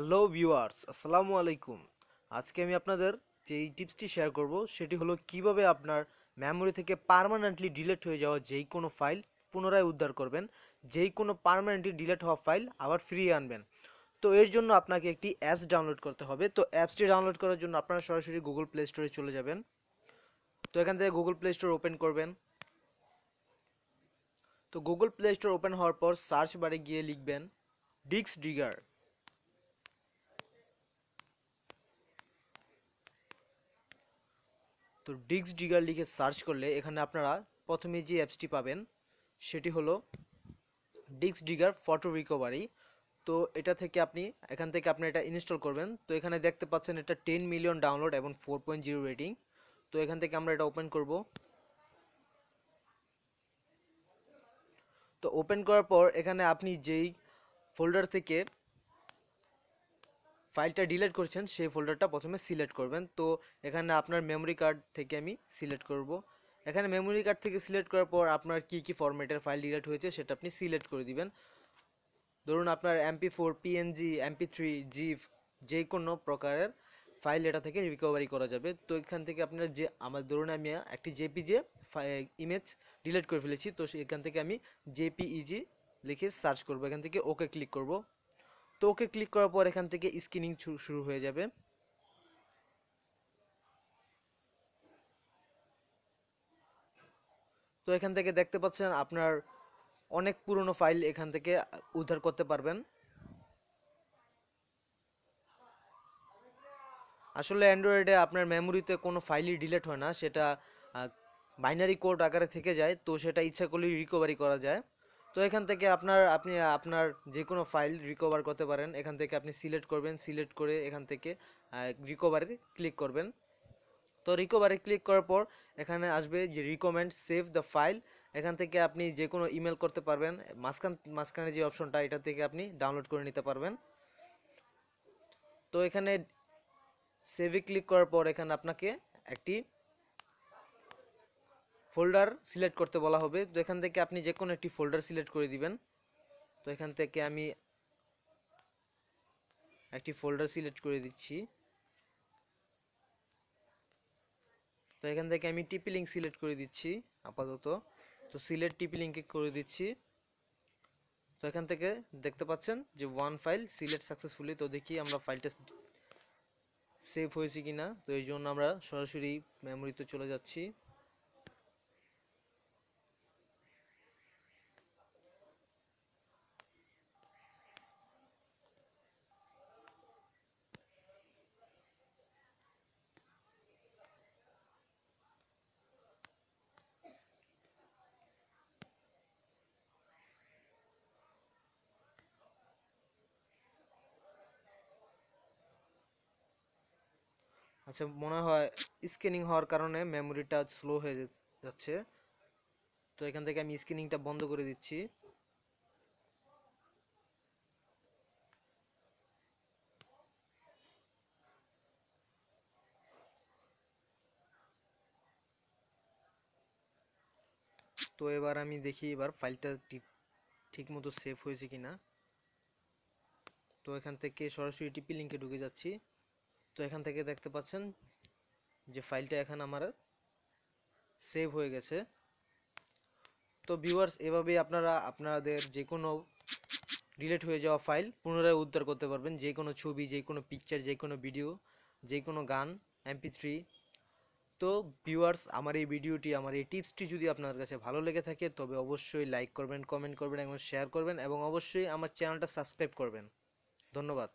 hello viewers আসসালামু আলাইকুম আজকে আমি আপনাদের যেই টিপসটি শেয়ার করব সেটি হলো কিভাবে আপনার মেমোরি থেকে পার্মানেন্টলি ডিলেট হয়ে যাওয়া যেই কোনো ফাইল পুনরায় উদ্ধার করবেন যেই কোনো পার্মানেন্টলি ডিলেট হওয়া ফাইল আবার ফিরিয়ে আনবেন তো এর জন্য আপনাকে একটি অ্যাপস ডাউনলোড করতে হবে তো অ্যাপসটি ডাউনলোড করার জন্য আপনারা সরাসরি গুগল প্লে স্টোরে চলে যাবেন তো এখান থেকে গুগল প্লে স্টোর ওপেন করবেন তো গুগল প্লে স্টোর ওপেন হওয়ার পর সার্চ বারে গিয়ে লিখবেন ডিক্স ডিগার তো ডিক্স ডিগার লিখে সার্চ করলে এখানে আপনারা প্রথমে যে অ্যাপসটি পাবেন সেটি হলো ডিস্ক ডিগার ফটো রিকভারি তো এটা থেকে আপনি এখান থেকে আপনি এটা ইনস্টল করবেন তো এখানে দেখতে পাচ্ছেন এটা টেন মিলিয়ন ডাউনলোড এবং ফোর পয়েন্ট জিরো রেটিং তো এখান থেকে আমরা এটা ওপেন করব তো ওপেন করার পর এখানে আপনি যেই ফোল্ডার থেকে ফাইলটা ডিলেট করছেন সেই ফোল্ডারটা প্রথমে সিলেক্ট করবেন তো এখানে আপনার মেমোরি কার্ড থেকে আমি সিলেক্ট করব এখানে মেমোরি কার্ড থেকে সিলেক্ট করার পর আপনার কি কি ফরম্যাটের ফাইল ডিলেট হয়েছে সেটা আপনি সিলেক্ট করে দিবেন ধরুন আপনার MP four PNG MP three GIF যে কোনো প্রকারের ফাইল এটা থেকে রিকভারি করা যাবে তো এখান থেকে আপনার যে আমার ধরুন আমি একটি জেপিজে ইমেজ ডিলিট করে ফেলেছি তো এখান থেকে আমি জেপিইজি e লিখে সার্চ করব এখান থেকে ওকে ক্লিক করব তো ওকে ক্লিক করার পর এখান থেকে স্ক্রিনিং শুরু হয়ে যাবে তো এখান থেকে দেখতে পাচ্ছেন আপনার অনেক পুরনো ফাইল এখান থেকে উদ্ধার করতে পারবেন আসলে অ্যান্ড্রয়েডে আপনার মেমোরিতে কোনো ফাইলই ডিলেট হয় না সেটা বাইনারি কোড আকারে থেকে যায় তো সেটা ইচ্ছা করলেই রিকভারি করা যায় তো এখান থেকে আপনার আপনি আপনার যে কোনো ফাইল রিকভার করতে পারেন এখান থেকে আপনি সিলেক্ট করবেন সিলেক্ট করে এখান থেকে রিকভারি ক্লিক করবেন তো রিকভারে ক্লিক করার পর এখানে আসবে যে রিকমেন্ড সেভ দ্য ফাইল এখান থেকে আপনি যে কোনো ইমেল করতে পারবেন মাঝখান মাঝখানে যে অপশনটা এটা থেকে আপনি ডাউনলোড করে নিতে পারবেন তো এখানে সেভে ক্লিক করার পর এখানে আপনাকে একটি ফোল্ডার সিলেক্ট করতে বলা হবে তো এখান থেকে আপনি যে কোনো একটি ফোল্ডার সিলেক্ট করে দিবেন তো এখান থেকে আমি একটি ফোল্ডার সিলেক্ট করে দিচ্ছি তো এখান থেকে আমি টিপি লিঙ্ক সিলেক্ট করে দিচ্ছি আপাতত তো সিলেক্ট টিপি লিঙ্কে করে দিচ্ছি তো এখান থেকে দেখতে পাচ্ছেন যে ওয়ান ফাইল সিলেক্ট সাকসেসফুলি তো দেখি আমরা ফাইলটা সেভ হয়েছে কিনা তো এই জন্য আমরা সরাসরি মেমোরিতে চলে যাচ্ছি আচ্ছা মনে হয় স্ক্যানিং হওয়ার কারণে মেমোরিটা স্লো হয়ে যাচ্ছে তো এখান থেকে আমি স্ক্যানিংটা বন্ধ করে দিচ্ছি তো এবার আমি দেখি এবার ফাইলটা ঠিক মতো সেভ হয়েছে কিনা তো এখান থেকে সরাসরি টিপি লিঙ্কে ঢুকে যাচ্ছি তো এখান থেকে দেখতে পাচ্ছেন যে ফাইলটা এখন আমার সেভ হয়ে গেছে তো ভিউয়ার্স এভাবেই আপনারা আপনাদের যে কোনো ডিলেট হয়ে যাওয়া ফাইল পুনরায় উদ্ধার করতে পারবেন যে কোনো ছবি যে কোনো পিকচার যে কোনো ভিডিও যে কোনো গান এমপি থ্রি তো ভিউয়ার্স আমার এই ভিডিওটি আমার এই টিপসটি যদি আপনার কাছে ভালো লেগে থাকে তবে অবশ্যই লাইক করবেন কমেন্ট করবেন এবং শেয়ার করবেন এবং অবশ্যই আমার চ্যানেলটা সাবস্ক্রাইব করবেন ধন্যবাদ